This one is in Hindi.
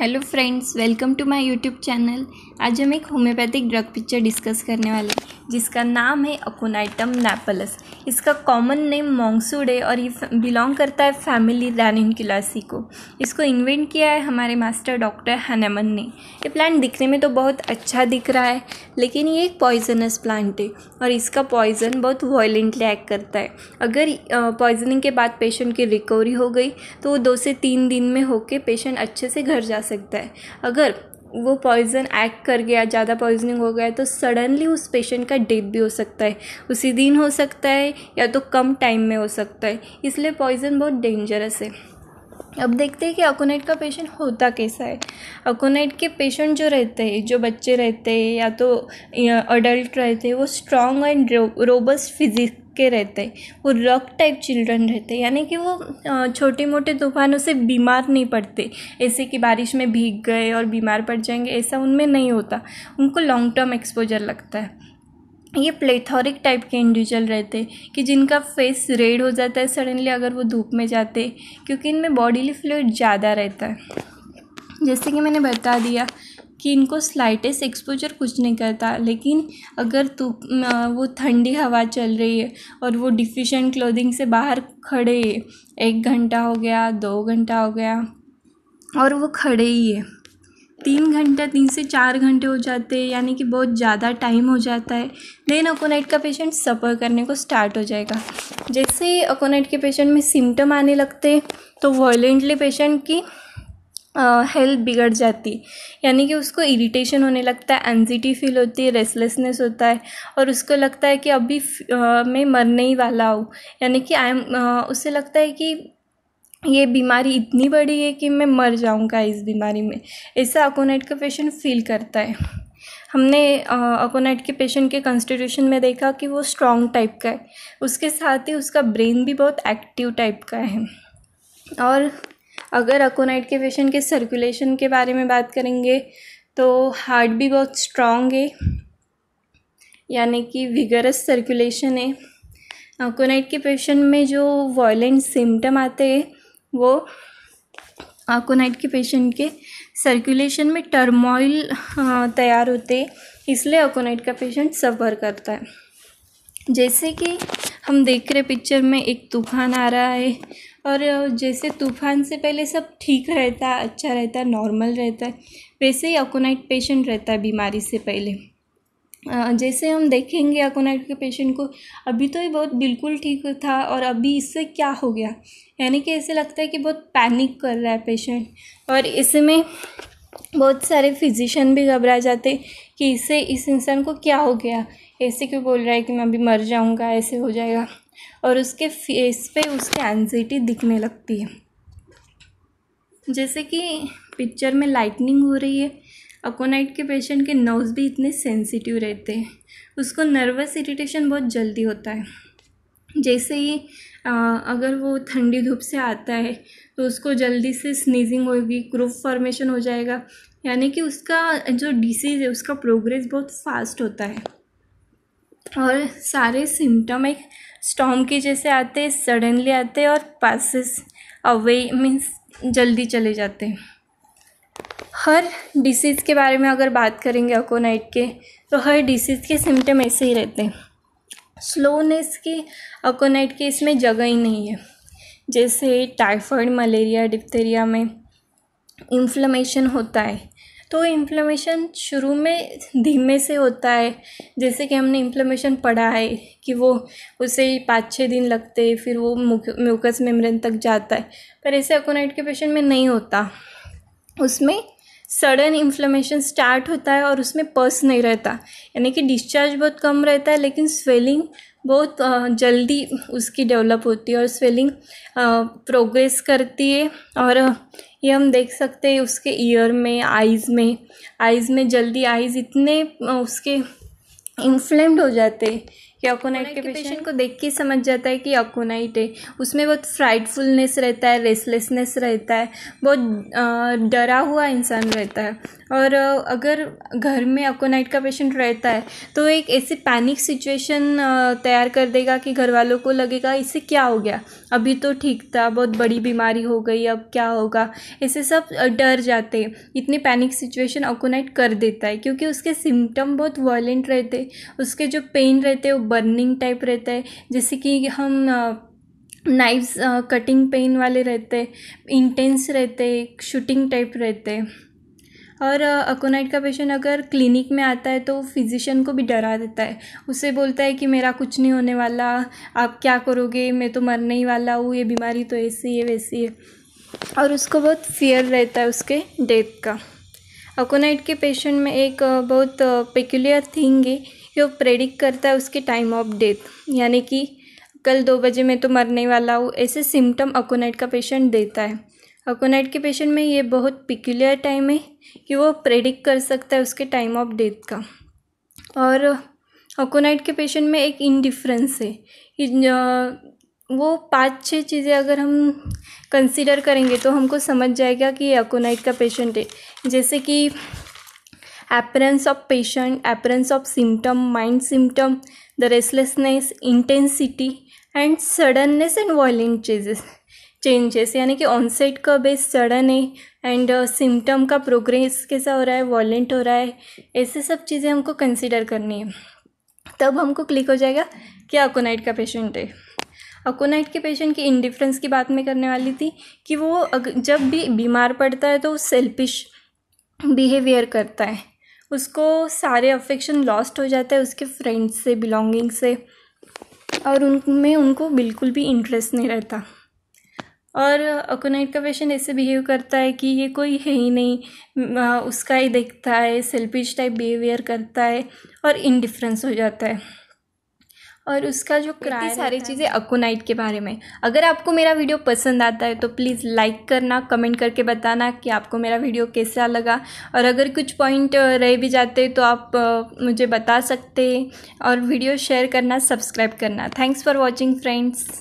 hello friends welcome to my YouTube channel आज हम एक होम्योपैथिक ड्रग पिक्चर डिस्कस करने वाले हैं जिसका नाम है अकोनाइटम नेपलस इसका कॉमन नेम मोंगसूड है और ये बिलोंग करता है फैमिली क्लासी को इसको इन्वेंट किया है हमारे मास्टर डॉक्टर हनेमन ने ये प्लांट दिखने में तो बहुत अच्छा दिख रहा है लेकिन ये एक पॉइजनस प्लांट है और इसका पॉइजन बहुत वॉयलेंटली एक्ट करता है अगर पॉइजनिंग के बाद पेशेंट की रिकवरी हो गई तो वो दो से तीन दिन में होके पेशेंट अच्छे से घर जा सकता है अगर वो पॉइज़न एक्ट कर गया ज़्यादा पॉइजनिंग हो गया तो सडनली उस पेशेंट का डेथ भी हो सकता है उसी दिन हो सकता है या तो कम टाइम में हो सकता है इसलिए पॉइज़न बहुत डेंजरस है अब देखते हैं कि अकोनाइट का पेशेंट होता कैसा है अकोनाइट के पेशेंट जो रहते हैं जो बच्चे रहते हैं या तो अडल्ट रहते हैं वो स्ट्रॉन्ग एंड रोबस्ट फिजिक के रहते हैं वो रॉक टाइप चिल्ड्रन रहते हैं यानी कि वो छोटे मोटे तूफानों से बीमार नहीं पड़ते ऐसे कि बारिश में भीग गए और बीमार पड़ जाएंगे ऐसा उनमें नहीं होता उनको लॉन्ग टर्म एक्सपोजर लगता है ये प्लेथोरिक टाइप के इंडिविजुअल रहते कि जिनका फेस रेड हो जाता है सडनली अगर वो धूप में जाते क्योंकि इनमें बॉडीली फ्लूड ज़्यादा रहता है जैसे कि मैंने बता दिया कि इनको स्लाइटेस्ट एक्सपोजर कुछ नहीं करता लेकिन अगर तो वो ठंडी हवा चल रही है और वो डिफिशेंट क्लोदिंग से बाहर खड़े एक घंटा हो गया दो घंटा हो गया और वो खड़े ही है तीन घंटे तीन से चार घंटे हो जाते हैं यानी कि बहुत ज़्यादा टाइम हो जाता है देन अकोनाइट का पेशेंट सफ़र करने को स्टार्ट हो जाएगा जैसे ही अकोनाइट के पेशेंट में सिम्टम आने लगते तो वायलेंटली पेशेंट की हेल्थ बिगड़ जाती यानी कि उसको इरिटेशन होने लगता है एनजीटी फील होती है रेसलेसनेस होता है और उसको लगता है कि अभी मैं मरने ही वाला हूँ यानी कि आई एम उससे लगता है कि ये बीमारी इतनी बड़ी है कि मैं मर जाऊँगा इस बीमारी में ऐसा अकोनाइट का पेशेंट फील करता है हमने अकोनाइट के पेशेंट के कॉन्स्टिट्यूशन में देखा कि वो स्ट्रॉन्ग टाइप का है उसके साथ ही उसका ब्रेन भी बहुत एक्टिव टाइप का है और अगर अकोनाइट के पेशेंट के सर्कुलेशन के बारे में बात करेंगे तो हार्ट भी बहुत स्ट्रॉन्ग है यानी कि विगरस सर्कुलेशन है अकोनाइट के पेशेंट में जो वॉयलेंट सिम्टम आते हैं वो आकोनाइट के पेशेंट के सर्कुलेशन में टर्मोइल तैयार होते हैं इसलिए अकोनाइट का पेशेंट सफ़र करता है जैसे कि हम देख रहे पिक्चर में एक तूफान आ रहा है और जैसे तूफान से पहले सब ठीक रहता अच्छा रहता नॉर्मल रहता है वैसे ही अकोनाइट पेशेंट रहता है बीमारी से पहले जैसे हम देखेंगे अकोनाइट के पेशेंट को अभी तो ये बहुत बिल्कुल ठीक था और अभी इससे क्या हो गया यानी कि ऐसे लगता है कि बहुत पैनिक कर रहा है पेशेंट और इसमें बहुत सारे फिजिशियन भी घबरा जाते कि इससे इस इंसान को क्या हो गया ऐसे क्यों बोल रहा है कि मैं अभी मर जाऊँगा ऐसे हो जाएगा और उसके फेस पे उसकी एनजाइटी दिखने लगती है जैसे कि पिक्चर में लाइटनिंग हो रही है अकोनाइट के पेशेंट के नर्व्स भी इतने सेंसिटिव रहते हैं उसको नर्वस इरिटेशन बहुत जल्दी होता है जैसे ही अगर वो ठंडी धूप से आता है तो उसको जल्दी से स्नीजिंग होगी ग्रुप फॉर्मेशन हो जाएगा यानी कि उसका जो डिसीज़ है उसका प्रोग्रेस बहुत फास्ट होता है और सारे सिम्टम एक स्टॉम के जैसे आते हैं सडनली आते हैं और पासिस अवे मीन्स जल्दी चले जाते हैं हर डिसीज़ के बारे में अगर बात करेंगे अकोनाइट के तो हर डिसीज़ के सिम्टम ऐसे ही रहते हैं स्लोनेस के अकोनाइट के इसमें जगह ही नहीं है जैसे टाइफॉइड मलेरिया डिप्थेरिया में इन्फ्लमेशन होता है तो इन्फ्लमेशन शुरू में धीमे से होता है जैसे कि हमने इन्फ्लमेशन पढ़ा है कि वो उसे पाँच छः दिन लगते हैं फिर वो म्यूकस मेम्ब्रेन तक जाता है पर ऐसे अकोनाइट के पेशेंट में नहीं होता उसमें सडन इन्फ्लेमेशन स्टार्ट होता है और उसमें पर्स नहीं रहता यानी कि डिस्चार्ज बहुत कम रहता है लेकिन स्वेलिंग बहुत जल्दी उसकी डेवलप होती है और स्वेलिंग प्रोग्रेस करती है और ये हम देख सकते हैं उसके ईयर में आइज़ में आइज़ में जल्दी आइज़ इतने उसके इन्फ्लेम्ड हो जाते हैं याकोनाइट के, के पेशेंट को देख के समझ जाता है कि याकोनाइट है उसमें बहुत फ्राइटफुलनेस रहता है रेसलेसनेस रहता है बहुत डरा हुआ इंसान रहता है और अगर घर में अकोनाइट का पेशेंट रहता है तो एक ऐसी पैनिक सिचुएशन तैयार कर देगा कि घर वालों को लगेगा इससे क्या हो गया अभी तो ठीक था बहुत बड़ी बीमारी हो गई अब क्या होगा ऐसे सब डर जाते हैं इतनी पैनिक सिचुएशन अकोनाइट कर देता है क्योंकि उसके सिम्टम बहुत वायलेंट रहते उसके जो पेन रहते वो बर्निंग टाइप रहता है जैसे कि हम नाइफ्स कटिंग पेन वाले रहते इंटेंस रहते शूटिंग टाइप रहते और अकोनाइट का पेशेंट अगर क्लिनिक में आता है तो फिजिशियन को भी डरा देता है उसे बोलता है कि मेरा कुछ नहीं होने वाला आप क्या करोगे मैं तो मरने ही वाला हूँ ये बीमारी तो ऐसी है वैसी है और उसको बहुत फियर रहता है उसके डेथ का अकोनाइट के पेशेंट में एक बहुत पेक्यूलियर थिंग है जो प्रेडिक्ट करता है उसके टाइम ऑफ डेथ यानी कि कल दो बजे मैं तो मरने वाला हूँ ऐसे सिम्टम अकोनाइट का पेशेंट देता है अकोनाइट के पेशेंट में ये बहुत पिक्यूलियर टाइम है कि वो प्रेडिक्ट कर सकता है उसके टाइम ऑफ डेथ का और अकोनाइट के पेशेंट में एक इनडिफरेंस है कि वो पाँच छः चीज़ें अगर हम कंसिडर करेंगे तो हमको समझ जाएगा कि ये अकोनाइट का पेशेंट है जैसे कि appearance of patient, appearance of symptom, mind symptom, the restlessness, intensity and suddenness and violent chases changes यानी कि ऑनसेट का बेस सडन है एंड सिम्टम uh, का प्रोग्रेस कैसा हो रहा है वॉलेंट हो रहा है ऐसे सब चीज़ें हमको कंसिडर करनी है तब हमको क्लिक हो जाएगा कि अकोनाइट का पेशेंट है अकोनाइट के पेशेंट की इंडिफ्रेंस की बात मैं करने वाली थी कि वो जब भी बीमार पड़ता है तो सेल्फिश बिहेवियर करता है उसको सारे अफेक्शन लॉस्ट हो जाता है उसके फ्रेंड्स से बिलोंगिंग से और उनमें उनको बिल्कुल भी इंटरेस्ट नहीं रहता और अकोनाइट का पेशेंट ऐसे बिहेव करता है कि ये कोई है ही नहीं उसका ही देखता है सेल्फिश टाइप बिहेवियर करता है और इनडिफरेंस हो जाता है और उसका जो कितनी सारी चीज़ें अकोनाइट के बारे में अगर आपको मेरा वीडियो पसंद आता है तो प्लीज़ लाइक करना कमेंट करके बताना कि आपको मेरा वीडियो कैसा लगा और अगर कुछ पॉइंट रह भी जाते तो आप मुझे बता सकते और वीडियो शेयर करना सब्सक्राइब करना थैंक्स फॉर वॉचिंग फ्रेंड्स